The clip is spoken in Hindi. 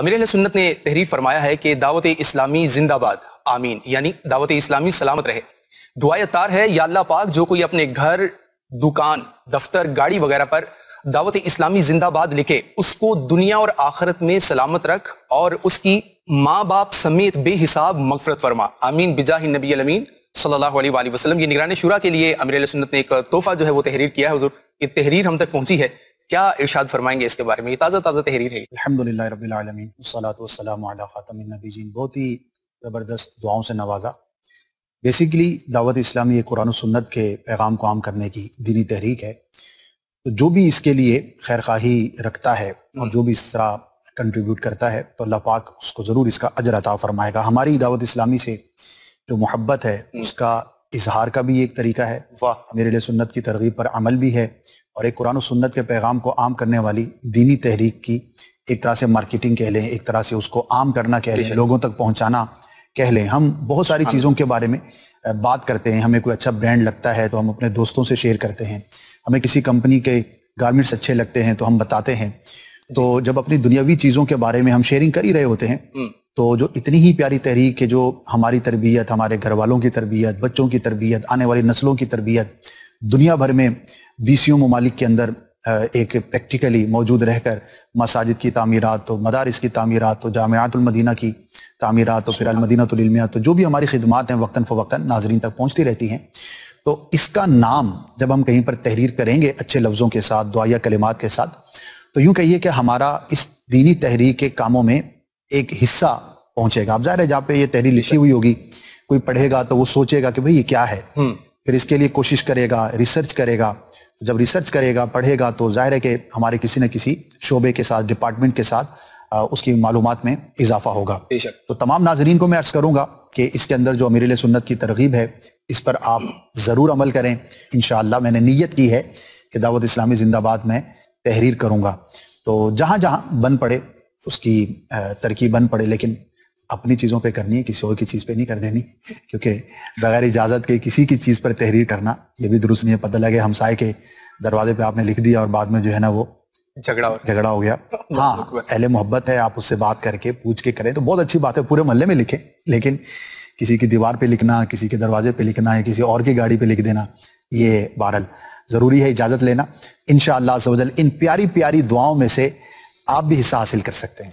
अमीर सुन्नत ने तहरीर फरमाया है कि दावत इस्लामी जिंदाबाद आमीन यानी दावत इस्लामी सलामत रहे दुआया तार है या पाक जो कोई अपने घर दुकान दफ्तर गाड़ी वगैरह पर दावत इस्लामी जिंदाबाद लिखे उसको दुनिया और आखरत में सलामत रख और उसकी माँ बाप समेत बेहिसाब मफरत फरमा आमीन बिजाह नबी अमीन सल्लल्लाहु अलैहि ये शुरा के लिए अमीर सुन्नत ने एक तोहफा जो है वो तहरीर किया है हजूर ये तहरीर हम तक पहुंची है क्या इर्शाद फरमाएंगे इसके बारे में ताज़ा ताज़ा तहरीर है अलहमदिल्ला रबीआलमीन बहुत ही ज़बरदस्त दुआओं से नवाजा बेसिकली दावत इस्लामी ये कुरान सुन्नत के पैगाम को आम करने की दीनी तहरीक है तो जो भी इसके लिए खैर खाही रखता है और जो भी इस तरह कंट्रीब्यूट करता है तो अल्लाह पाक उसको ज़रूर इसका अजर अता फरमाएगा हमारी दावत इस्लामी से जो मोहब्बत है हम्म। उसका इजहार का भी एक तरीका है मेरे लिए सुन्नत की तरगीब पर अमल भी है और एक कुरान सुन्नत के पैगाम को आम करने वाली दीनी तहरीक की एक तरह से मार्केटिंग कह लें एक तरह से उसको आम करना कह लें लोगों तक पहुंचाना कह लें हम बहुत सारी चीज़ों के बारे में बात करते हैं हमें कोई अच्छा ब्रांड लगता है तो हम अपने दोस्तों से शेयर करते हैं हमें किसी कंपनी के गारमेंट्स अच्छे लगते हैं तो हम बताते हैं तो जब अपनी दुनियावी चीज़ों के बारे में हम शेयरिंग कर ही रहे होते हैं हम्म। तो जो इतनी ही प्यारी तहरीक है जो हमारी तरबियत हमारे घर वालों की तरबियत बच्चों की तरबियत आने वाली नस्लों की तरबियत दुनिया भर में बीसियों ममालिक के अंदर एक प्रैक्टिकली मौजूद रहकर मसाजिद की तमीरत हो तो मदारस की तमीरत हो तो जामयातुलमदीना की तमीरत हो तो फिर तो जो भी हमारी खदमात हैं वक्ता फ़वक्ता नाजरन तक पहुँचती रहती हैं तो इसका नाम जब हम कहीं पर तहरीर करेंगे अच्छे लफ्ज़ों के साथ दुआया कलिमात के साथ तो यूँ कहिए कि हमारा इस दीनी तहरीर के कामों में एक हिस्सा पहुँचेगा आप जाहिर है जहाँ पर यह तहरीर लिखी हुई होगी कोई पढ़ेगा तो वो सोचेगा कि भाई ये क्या है हम्म। फिर इसके लिए कोशिश करेगा रिसर्च करेगा तो जब रिसर्च करेगा पढ़ेगा तो जाहिर है कि हमारे किसी न किसी शोबे के साथ डिपार्टमेंट के साथ उसकी मालूम में इजाफा होगा तो तमाम नाजरीन को मैं अर्ज़ करूँगा कि इसके अंदर जो अमीर सुन्नत की तरगीब है इस पर आप ज़रूर अमल करें इन मैंने नीयत की है कि दावत इस्लामी जिंदाबाद में तहरीर करूँगा तो जहाँ जहाँ बन पड़े उसकी तरकीब बन पड़े लेकिन अपनी चीज़ों पे करनी है किसी और की चीज़ पे नहीं कर देनी क्योंकि बगैर इजाज़त के किसी की चीज़ पर तहरीर करना ये भी दुरुस्त नहीं है पता लगे हमसाए के दरवाजे पे आपने लिख दिया और बाद में जो है ना वो झगड़ा झगड़ा हो गया हाँ अहले मोहब्बत है आप उससे बात करके पूछ के करें तो बहुत अच्छी बात है पूरे मोहल्ले में लिखें लेकिन किसी की दीवार पर लिखना किसी के दरवाजे पर लिखना या किसी और की गाड़ी पर लिख देना ये बहरल ज़रूरी है इजाज़त लेना इन इन प्यारी प्यारी दुआओं में से आप भी हिस्सा हासिल कर सकते हैं